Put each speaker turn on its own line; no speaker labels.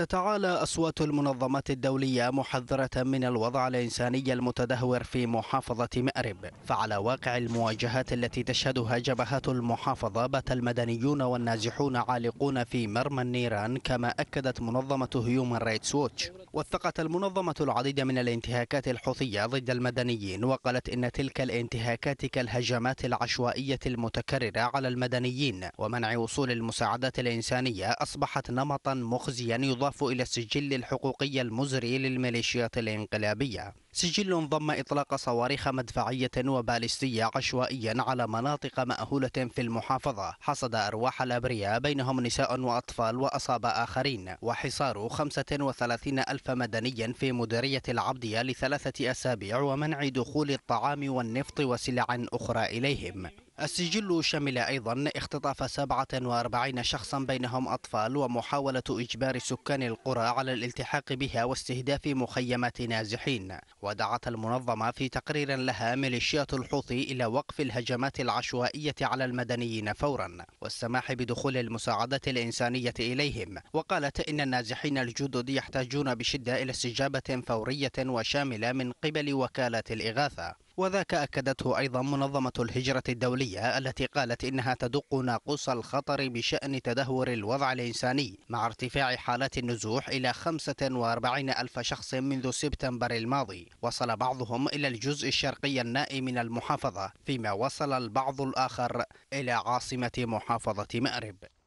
تتعالى أصوات المنظمات الدولية محذرة من الوضع الإنساني المتدهور في محافظة مأرب فعلى واقع المواجهات التي تشهدها جبهات المحافظة بات المدنيون والنازحون عالقون في مرمى النيران كما أكدت منظمة هيومن رايتس ووتش وثقت المنظمة العديد من الانتهاكات الحوثية ضد المدنيين وقالت إن تلك الانتهاكات كالهجمات العشوائية المتكررة على المدنيين ومنع وصول المساعدات الإنسانية أصبحت نمطا مخزيا يضاف يضاف إلى السجل الحقوقي المزري للميليشيات الانقلابية سجل ضم إطلاق صواريخ مدفعية وبالستية عشوائيا على مناطق مأهولة في المحافظة حصد أرواح الأبرياء بينهم نساء وأطفال وأصاب آخرين وحصار 35 ألف مدني في مديرية العبدية لثلاثة أسابيع ومنع دخول الطعام والنفط وسلع أخرى إليهم السجل شمل أيضا اختطاف 47 شخصا بينهم أطفال ومحاولة إجبار سكان القرى على الالتحاق بها واستهداف مخيمات نازحين ودعت المنظمة في تقرير لها ميليشيات الحوثي إلى وقف الهجمات العشوائية على المدنيين فورا والسماح بدخول المساعدة الإنسانية إليهم وقالت إن النازحين الجدد يحتاجون بشدة إلى استجابة فورية وشاملة من قبل وكالة الإغاثة وذاك أكدته أيضا منظمة الهجرة الدولية التي قالت إنها تدق ناقوس الخطر بشأن تدهور الوضع الإنساني مع ارتفاع حالات النزوح إلى 45 ألف شخص منذ سبتمبر الماضي وصل بعضهم إلى الجزء الشرقي النائي من المحافظة فيما وصل البعض الآخر إلى عاصمة محافظة مأرب